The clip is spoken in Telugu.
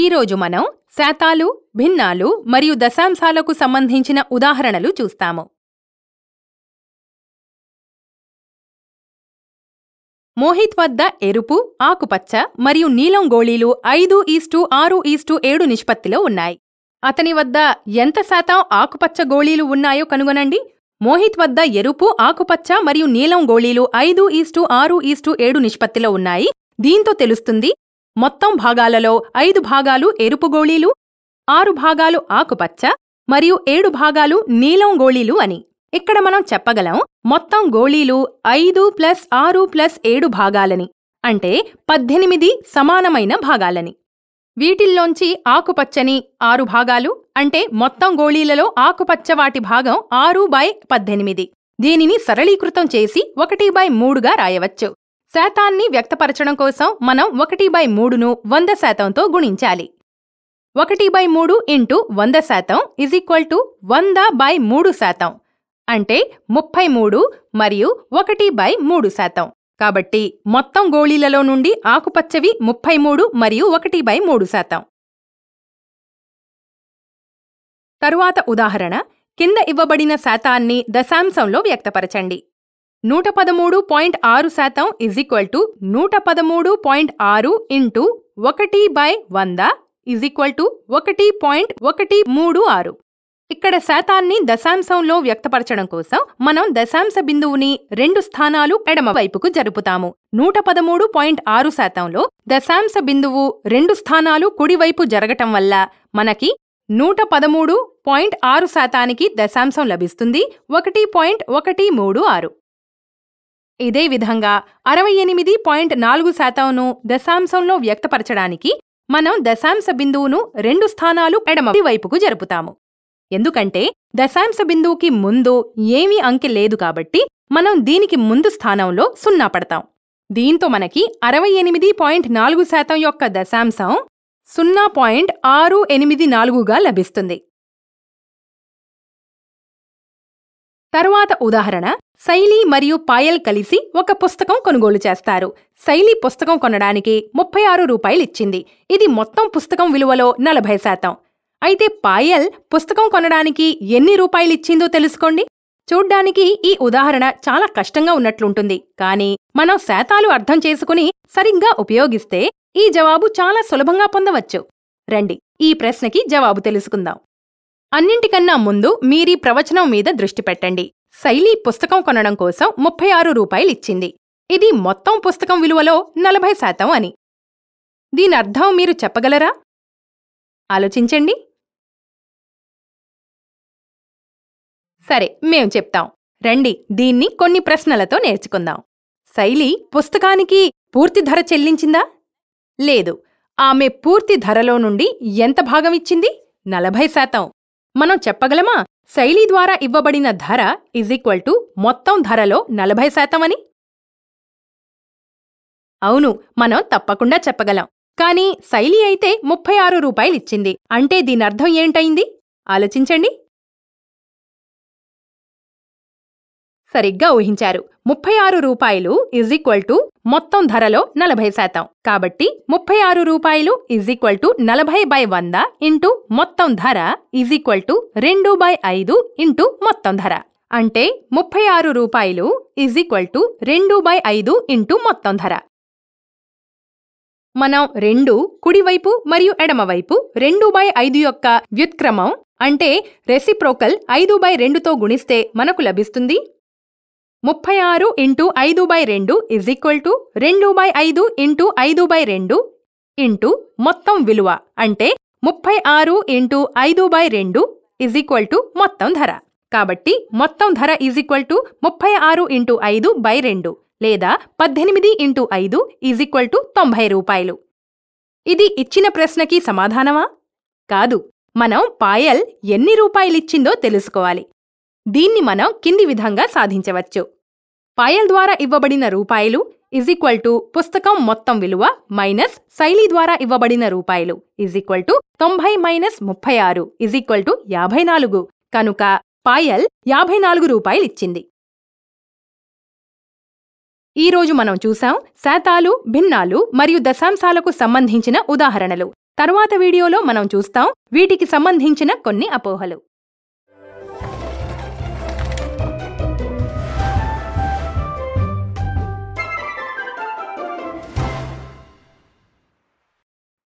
ఈరోజు మనం శాతాలు భిన్నాలు మరియు దశాంశాలకు సంబంధించిన ఉదాహరణలు చూస్తాము మోహిత్ వద్ద ఎరుపు ఆకుపచ్చ మరియు నీలం గోళీలు ఐదు ఈస్టు ఆరు ఈస్టు ఏడు నిష్పత్తిలో ఉన్నాయి అతని వద్ద ఎంత శాతం ఆకుపచ్చ గోళీలు ఉన్నాయో కనుగొనండి మోహిత్ వద్ద ఎరుపు ఆకుపచ్చ మరియు నీలం గోళీలు ఐదు ఈస్టు ఆరు ఈస్టు ఏడు నిష్పత్తిలో ఉన్నాయి దీంతో తెలుస్తుంది మొత్తం భాగాలలో ఐదు భాగాలు ఎరుపు గోళీలు ఆరు భాగాలు ఆకుపచ్చ మరియు ఏడు భాగాలు నీలం గోళీలు అని ఇక్కడ మనం చెప్పగలం మొత్తం గోళీలు ఐదు ప్లస్ ఆరు ప్లస్ ఏడు భాగాలని అంటే పద్దెనిమిది సమానమైన భాగాలని వీటిల్లోంచి ఆకుపచ్చని ఆరు భాగాలు అంటే మొత్తం గోళీలలో ఆకుపచ్చ వాటి భాగం ఆరు బై పద్దెనిమిది దీనిని సరళీకృతం చేసి ఒకటి బై మూడుగా రాయవచ్చు శాతాన్ని వ్యక్తపరచడం కోసం మనం ఒకటి బై మూడును వంద శాతంతో గుణించాలి ఒకటి బై మూడు ఇంటూ వంద శాతం ఇజ్ ఈక్వల్ టు వంద బై మూడు శాతం అంటే ముప్పై మూడు మరియు ఒకటి బై మూడు శాతం కాబట్టి మొత్తం గోళీలలో నుండి ఆకుపచ్చవి ముప్పై మూడు మరియు ఒకటి బై మూడు శాతం తరువాత ఉదాహరణ కింద ఇవ్వబడిన శాతాన్ని దశాంశంలో వ్యక్తపరచండి నూట పదమూడు పాయింట్ ఆరు శాతం ఇజ్ ఈక్వల్ టు నూట పదమూడు పాయింట్ ఆరు ఇంటూ ఒకటి బై వంద ఇజ్ ఈక్వల్ టు ఒకటి పాయింట్ ఒకటి మూడు ఆరు ఇక్కడ శాతాన్ని దశాంశంలో వ్యక్తపరచడం కోసం మనం దశాంశ బిందువుని రెండు స్థానాలు ఎడమ వైపుకు జరుపుతాము నూట పదమూడు పాయింట్ ఆరు శాతంలో దశాంశ బిందువు రెండు స్థానాలు కుడివైపు జరగటం వల్ల మనకి నూట పదమూడు పాయింట్ ఆరు శాతానికి దశాంశం లభిస్తుంది ఒకటి పాయింట్ ఒకటి మూడు ఆరు ఇదే విధంగా అరవై ఎనిమిది పాయింట్ నాలుగు శాతంను దశాంశంలో వ్యక్తపరచడానికి మనం దశాంశ బిందువును రెండు స్థానాలు ఎడమ వైపుకు జరుపుతాము ఎందుకంటే దశాంశ బిందువుకి ముందు ఏమీ అంకె లేదు కాబట్టి మనం దీనికి ముందు స్థానంలో సున్నా పడతాం దీంతో మనకి అరవై ఎనిమిది పాయింట్ నాలుగు శాతం యొక్క దశాంశం సున్నా పాయింట్ ఆరు ఎనిమిది నాలుగుగా లభిస్తుంది తరువాత ఉదాహరణ శైలి మరియు పాయల్ కలిసి ఒక పుస్తకం కొనుగోలు చేస్తారు శైలి పుస్తకం కొనడానికి ముప్పై ఆరు రూపాయలు ఇచ్చింది ఇది మొత్తం పుస్తకం విలువలో నలభై శాతం అయితే పాయల్ పుస్తకం కొనడానికి ఎన్ని రూపాయలు ఇచ్చిందో తెలుసుకోండి చూడ్డానికి ఈ ఉదాహరణ చాలా కష్టంగా ఉన్నట్లుంటుంది కానీ మనం శాతాలు అర్థం చేసుకుని సరిగ్గా ఉపయోగిస్తే ఈ జవాబు చాలా సులభంగా పొందవచ్చు రండి ఈ ప్రశ్నకి జవాబు తెలుసుకుందాం అన్నింటికన్నా ముందు మీరీ ప్రవచనం మీద దృష్టి పెట్టండి శైలి పుస్తకం కొనడం కోసం ముప్పై ఆరు ఇచ్చింది ఇది మొత్తం పుస్తకం విలువలో నలభై శాతం అని దీనర్థం మీరు చెప్పగలరా ఆలోచించండి సరే మేం చెప్తాం రండి దీన్ని కొన్ని ప్రశ్నలతో నేర్చుకుందాం శైలి పుస్తకానికి పూర్తి ధర చెల్లించిందా లేదు ఆమె పూర్తి ధరలో నుండి ఎంత భాగం ఇచ్చింది నలభై శాతం మనం చెప్పగలమా శైలి ద్వారా ఇవ్వబడిన ధర ఈజ్ ఈక్వల్ టు మొత్తం ధరలో నలభై శాతం అని అవును మనం తప్పకుండా చెప్పగలం కానీ శైలి అయితే ముప్పై ఆరు రూపాయలిచ్చింది అంటే దీనర్థం ఏంటయింది ఆలోచించండి సరిగ్గా ఊహించారు ముప్పై ఆరు రూపాయలు ఈజ్ ఈక్వల్ టు మొత్తం ధరలో నలభై శాతం కాబట్టి ముప్పై ఆరు రూపాయలు ఈజ్ ఈక్వల్ టు నలభై బై వంద ఇంటూ మొత్తం ధర ఈజ్ ఈక్వల్ టు రెండు బై ఐదు ఇంటూ మొత్తం ధర అంటే ముప్పై ఆరు రూపాయలు ఈజ్ ఈక్వల్ టు రెండు బై ఐదు ఇంటూ మొత్తం ధర మనం రెండు కుడివైపు మరియు ఎడమవైపు రెండు బై ఐదు యొక్క వ్యుత్క్రమం అంటే రెసిప్రోకల్ ఐదు బై రెండుతో గుణిస్తే మనకు లభిస్తుంది ముప్పై ఆరు ఇంటూ ఐదు బై రెండు ఇజ్ ఈక్వల్ టు రెండు బై ఐదు ఇంటూ ఐదు బై రెండు ఇంటూ మొత్తం విలువ అంటే ముప్పై ఆరు ఇంటూ ఐదు బై రెండు ఇజ్ ఈక్వల్ టు మొత్తం ధర కాబట్టి మొత్తం ధర ఈజ్ ఈక్వల్ టు ముప్పై ఆరు ఇంటూ ఐదు బై రెండు లేదా పద్దెనిమిది ఇంటూ ఐదు ఈజ్ ఈక్వల్ టు తొంభై రూపాయలు ఇది ఇచ్చిన ప్రశ్నకి సమాధానమా కాదు మనం పాయల్ ఎన్ని రూపాయలిచ్చిందో తెలుసుకోవాలి దీన్ని మనం కింది విధంగా సాధించవచ్చు పాయల్ ద్వారా ఇవ్వబడిన రూపాయలు ఇజ్ ఈక్వల్ టు పుస్తకం మొత్తం విలువ మైనస్ శైలి ద్వారా ఇవ్వబడిన రూపాయలు ఇజ్ ఈక్వల్ టు తొంభై మైనస్ ముప్పై ఆరు ఇజ్ ఈక్వల్ టు యాభై నాలుగు కనుక పాయల్ యాభై నాలుగు రూపాయలు ఇచ్చింది ఈరోజు మనం చూసాం శాతాలు భిన్నాలు మరియు దశాంశాలకు సంబంధించిన ఉదాహరణలు తర్వాత వీడియోలో మనం చూస్తాం వీటికి సంబంధించిన కొన్ని అపోహలు